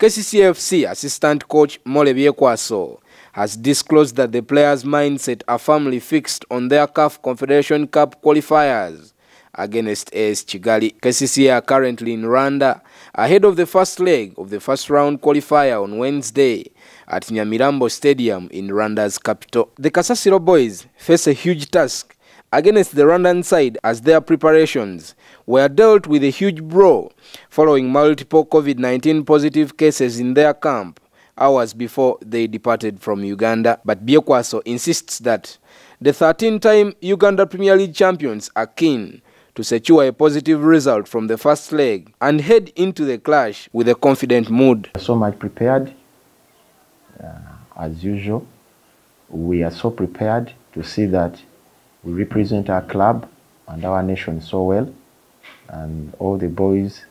KCCFC assistant coach Mole Biekwaso has disclosed that the players' mindset are firmly fixed on their CAF Confederation Cup qualifiers against AS Chigali. KCC are currently in Rwanda ahead of the first leg of the first round qualifier on Wednesday at Nyamirambo Stadium in Rwanda's capital. The Kasasiro boys face a huge task against the Rwandan side as their preparations were dealt with a huge blow following multiple COVID-19 positive cases in their camp hours before they departed from Uganda. But Biokwaso insists that the 13-time Uganda Premier League champions are keen to secure a positive result from the first leg and head into the clash with a confident mood. So much prepared, uh, as usual. We are so prepared to see that we represent our club and our nation so well. And all the boys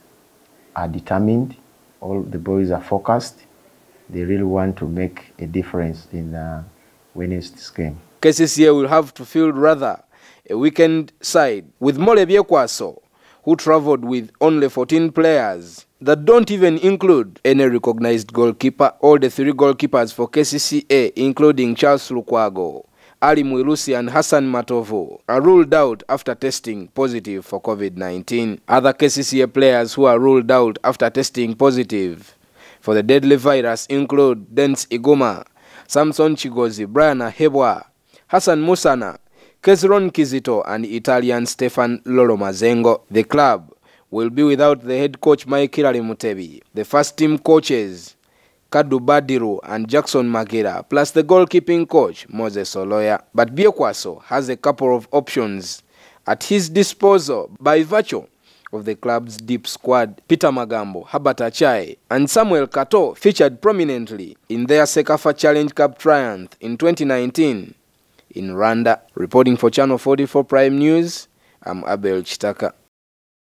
are determined, all the boys are focused. They really want to make a difference in uh, winning this game. KCCA will have to field rather a weekend side with Mole Biekwaso, who travelled with only 14 players that don't even include any recognized goalkeeper, all the three goalkeepers for KCCA, including Charles Lukwago. Ali Mwirusi and Hassan Matovu are ruled out after testing positive for COVID-19. Other KCCA players who are ruled out after testing positive for the deadly virus include Dens iguma Samson Chigozi, Brian Hebwa, Hassan Musana, kezron Kizito and Italian Stefan Lolomazengo. The club will be without the head coach Mike Kirali Mutebi, the first team coaches Kadu Badiru and Jackson Magera, plus the goalkeeping coach Moses Oloya. But Biokwaso has a couple of options at his disposal by virtue of the club's deep squad. Peter Magambo, Habata Chai, and Samuel Kato featured prominently in their Sekafa Challenge Cup triumph in 2019 in Rwanda. Reporting for Channel 44 Prime News, I'm Abel Chitaka.